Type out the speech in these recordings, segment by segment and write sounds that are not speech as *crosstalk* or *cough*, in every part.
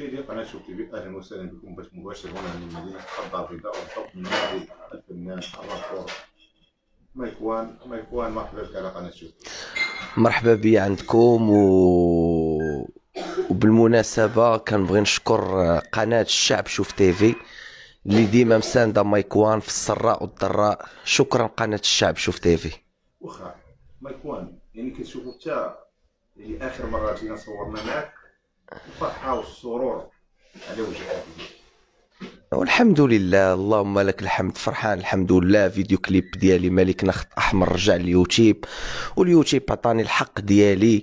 الشيء ديال قناه شوف تيفي اهلا وسهلا بكم باش مباشر هنا من مدينه في البيضاء بالضبط من ماضي الفنان الرابور مايكوان مايكوان مرحبا بك على قناه شوف مرحبا بي عندكم و وبالمناسبه كنبغي نشكر قناه الشعب شوف تيفي اللي ديما مسانده مايكوان في السراء والضراء شكرا قناه الشعب شوف تيفي واخا مايكوان يعني كنشوفو حتى يعني اخر مره جينا صورنا معك الفرحة والسرور على وجه هذه والحمد لله اللهم لك الحمد فرحان الحمد لله فيديو كليب ديالي ملكنا خط احمر رجع اليوتيوب واليوتيوب عطاني الحق ديالي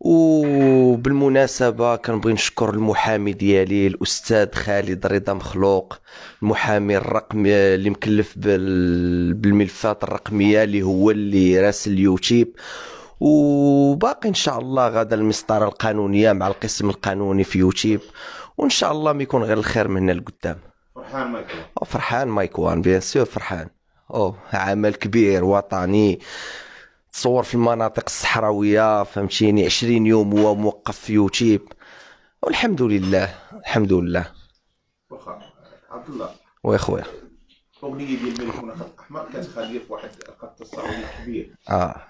وبالمناسبة كنبغي نشكر المحامي ديالي الأستاذ خالد رضا مخلوق المحامي الرقمي اللي مكلف بالملفات الرقمية اللي هو اللي راسل اليوتيوب وباقي ان شاء الله غدا المسطره القانونيه مع القسم القانوني في يوتيوب وان شاء الله ما يكون غير الخير من هنا لقدام فرحان مايكوان فرحان مايكوان بيان سور فرحان او عمل كبير وطني تصور في المناطق الصحراويه فهمتيني 20 يوم هو موقف في يوتيوب والحمد لله الحمد لله واخا عبد الله وي خويا الاغنيه ديال ملك الاحمر كانت خاليه في واحد القط الصعود كبير اه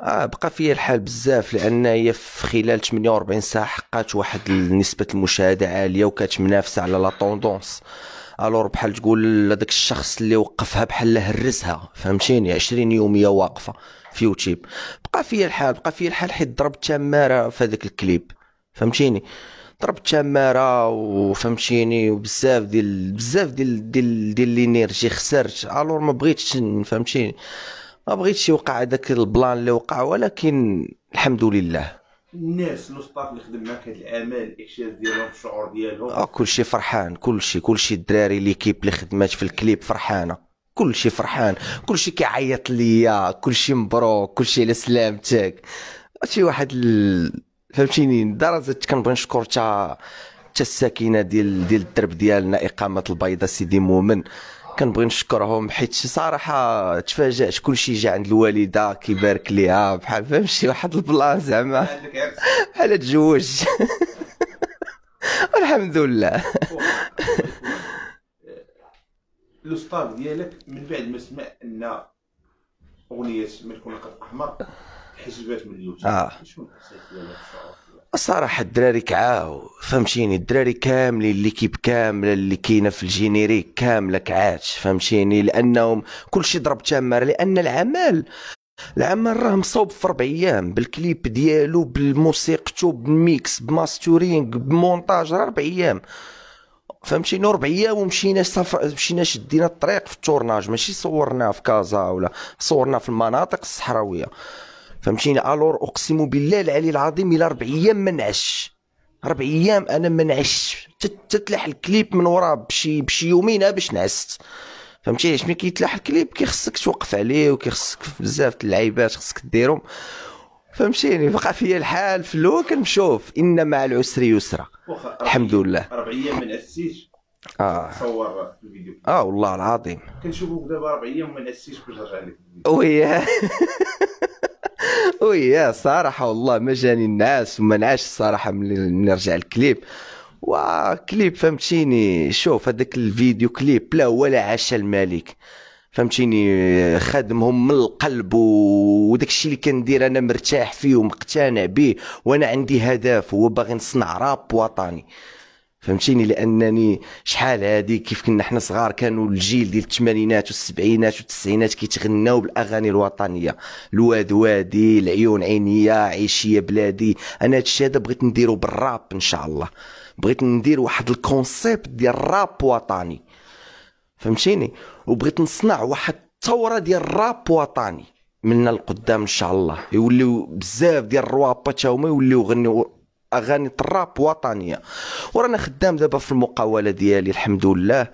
اه بقى في الحال بزاف لان هي في خلال 48 ساعه حققت واحد نسبه المشاهده عاليه وكانت منافسه على لا طوندونس الور بحال تقول لذاك الشخص اللي وقفها بحال هرسها فهمتيني 20 يوميه واقفه في يوتيوب بقى في الحال بقى في الحال حيت ضربت تماره في هذاك الكليب فهمتيني ضربت تماره وفهمتيني وبزاف ديال بزاف ديال ديال ديال الانرجي خسرت الور ما بغيتش فهمتيني ما بغيتش يوقع هذاك البلان اللي وقع ولكن الحمد لله الناس الوسطاف اللي خدم معاك هاد الاعمال الاحساس ديالهم الشعور ديالهم اه كلشي فرحان كلشي كلشي الدراري ليكيب اللي خدمات في الكليب فرحانه كلشي فرحان كلشي كيعيط ليا كلشي مبروك كلشي على سلامتك شي واحد ال... فهمتيني لدرجه كنبغي نشكر حتى حتى الساكنه ديال ديال الدرب ديالنا اقامه البيضاء سيدي مؤمن كنبغي نشكرهم حيت صراحه تفاجات كلشي جا عند الوالده كيبارك ليها بحال فاهم شي واحد البلان زعما بحال تزوج *laughs* الحمد لله الاستاذ ديالك من بعد ما سمع ان اغنيه ملك ونقد احمر حسبات من اليوتيوب اه شنو الحساس ديالك الصراحة الدراري كعاو فهمتيني الدراري كاملين ليكيب كاملة اللي كاينة في الجينيريك كاملة كعات فهمتيني لأنهم كلشي ضرب تمر لأن العمل العمل راه مصوب في أربع ايام بالكليب ديالو بالموسيقتو بالميكس بماستورينغ بمونتاج راه أربع ايام فهمتيني ربع ايام ومشينا سفر مشينا شدينا الطريق في التورناج ماشي صورناه في كازا ولا صورناه في المناطق الصحراويه فهمتيني الور اقسم بالله العلي العظيم الى ربع ايام ما نعش ربع ايام انا ما نعش تتلح الكليب من وراه بشي بشي يومين آه، باش نعست فهمتيني ملي كيتلاح الكليب كيخصك توقف عليه وكيخصك بزاف اللعيبات خصك ديرهم فهمتيني بقى فيا الحال في الاول كنشوف ان مع العسر يسرا الحمد لله اربع ايام ما نعسيش اه صور الفيديو اه والله العظيم كنشوفوك دابا ربع ايام ما نعسيش باش نرجع لك وي *laughs* يا صراحه والله ما جاني النعاس وما نعاش الصراحه ملي نرجع الكليب وكليب فهمتيني شوف هذاك الفيديو كليب لا ولا عاش الملك فهمتيني خدمهم من القلب وداك الشيء اللي كندير انا مرتاح فيه ومقتنع به وانا عندي هدف هو باغي نصنع راب وطني فهمتيني لانني شحال هادي كيف كنا حنا صغار كانوا الجيل ديال الثمانينات والسبعينات والتسعينات كيتغناو بالاغاني الوطنيه الواد وادي العيون عينيا عيشيه بلادي انا هادشي هذا بغيت نديرو بالراب ان شاء الله بغيت ندير واحد الكونسيبت ديال الراب وطني فهمتيني وبغيت نصنع واحد الثوره ديال الراب وطني منا القدام ان شاء الله يوليو بزاف ديال الروابا تا هما يوليو غنيو اغاني الراب وطنيه ورانا خدام دابا في المقاوله ديالي الحمد لله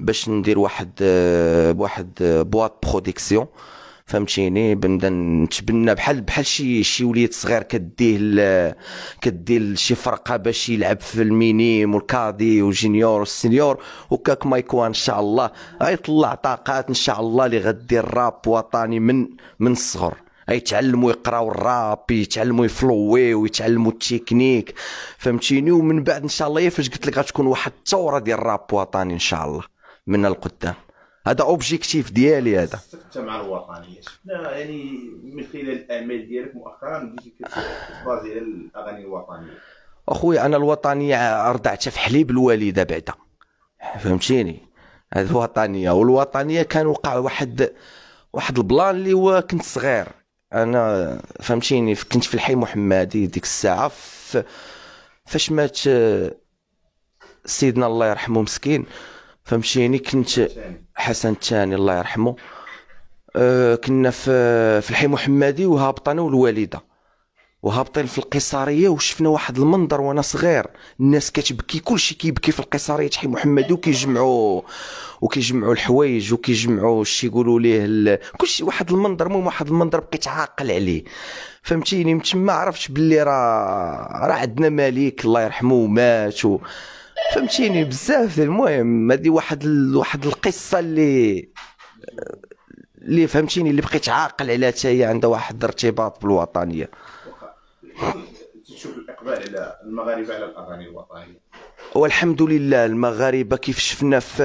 باش ندير واحد آه، واحد آه، بواط برودكسيون فهمتيني بنبدا نتبنى بحال بحال شي شي وليد صغير كديه كديه لشي فرقه باش يلعب في المينيم والكادي وجينيور والسينيور وكاك مايكوا ان شاء الله غيطلع طاقات ان شاء الله اللي غدير راب وطني من من الصغر يتعلموا يقراو الراب يتعلموا يفلويو ويتعلموا التكنيك فهمتيني ومن بعد ان شاء الله فاش قلت لك غتكون واحد الثوره ديال الراب وطني ان شاء الله من القدام هذا اوبجيكتيف ديالي هذا حتى مع الوطنيه شفنا يعني من خلال الاعمال ديالك مؤخرا بديتي كتبازي على الاغاني الوطنيه اخويا انا الوطنيه رضعتها في حليب الوالده بعدا فهمتيني هذه الوطنيه والوطنيه كان وقع واحد واحد البلان اللي هو كنت صغير انا فهمتيني كنت في الحي محمدي ديك الساعه فاش مات آه، سيدنا الله يرحمه مسكين فهمتيني كنت حسن الثاني الله يرحمه آه، كنا في في الحي محمدي وهابط انا والوالده وهابطين في القيصريه وشفنا واحد المنظر وانا صغير الناس كتبكي كلشي كيبكي في القيصريه حي محمدي وكيجمعوا وكيجمعوا الحوايج وكيجمعوا شي يقولوا ليه كلشي واحد المنظر المهم واحد المنظر بقيت عاقل عليه فهمتيني من تما عرفت باللي راه راه عندنا ملك الله يرحمه مات و... فهمتيني بزاف المهم هذه واحد ال... واحد القصه اللي اللي فهمتيني اللي بقيت عاقل عليها حتى هي عندها واحد الارتباط بالوطنيه الاقبال على المغاربه على الاغاني الوطنيه والحمد لله المغاربه كيف شفنا في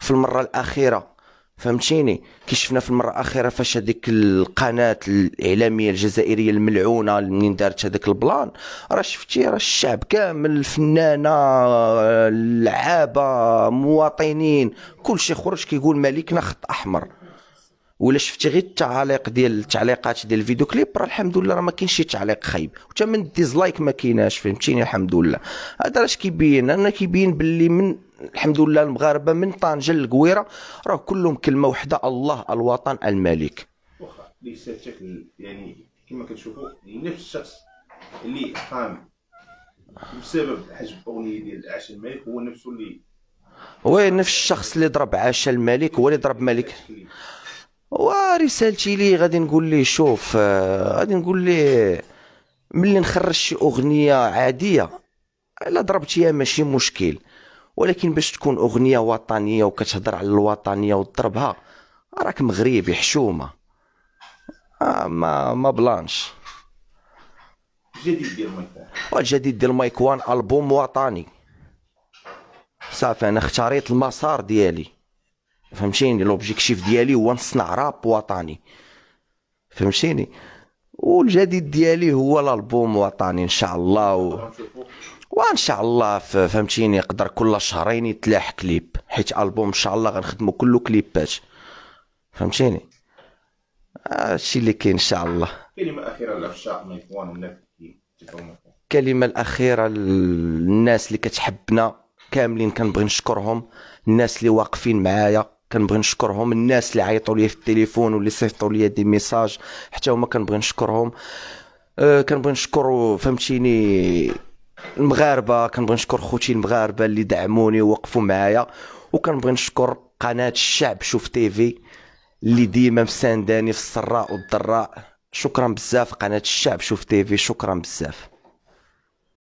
في المره الاخيره فهمتيني كي شفنا في المره الاخيره فاش هذيك القناه الاعلاميه الجزائريه الملعونه منين دارت هذاك البلان راه شفتي راه الشعب كامل الفنانه اللعابه مواطنين كل شيء خرج كيقول مالكنا خط احمر ولا شفتي غير التعاليق ديال التعليقات ديال الفيديو كليب راه الحمد لله راه ما كاينش شي تعليق خايب وتا من الديزلايك ما كايناش فهمتيني الحمد لله هذا اش كيبين انا كيبين باللي من الحمد لله المغاربه من طنجه للقويره راه كلهم كلمه واحده الله الوطن الملك واخا بشكل يعني كما كتشوفوا نفس الشخص اللي قام بسبب حجب اغنيه ديال عاش الملك هو نفسه اللي هو نفس الشخص اللي ضرب عاش الملك هو اللي ضرب ملك ورسالتي ليه غادي نقول ليه شوف آه، غادي نقول ليه ملي نخرج شي اغنيه عاديه الا ضربتيها ماشي مشكل ولكن باش تكون اغنيه وطنيه وكتهضر على الوطنيه وتضربها راك مغربي حشومه آه ما ما بلانش جديد ديال مايك الجديد ديال مايك وان البوم وطني صافي انا اختاريت المسار ديالي فهمتيني لوبجيكتيف ديالي هو نصنع راب وطني فهمتيني والجديد ديالي هو الالبوم وطني ان شاء الله و... وان شاء الله فهمتيني يقدر كل شهرين يتلاح كليب حيت البوم ان شاء الله غنخدمو كله كليبات فهمتيني هادشي اللي كاين ان شاء الله كلمه اخيره للعشاق من الاخوان والناس كلمه الاخيره للناس اللي كتحبنا كاملين كنبغي نشكرهم الناس اللي واقفين معايا كنبغي نشكرهم الناس اللي عيطوا لي في التليفون واللي صيفطوا لي دي ميساج حتى هما كنبغي نشكرهم أه كنبغي نشكر فهمتيني المغاربه كنبغي نشكر خوتي المغاربه اللي دعموني ووقفوا معايا وكنبغي نشكر قناه الشعب شوف تيفي اللي ديما مسانداني في السراء والضراء شكرا بزاف قناه الشعب شوف تيفي شكرا بزاف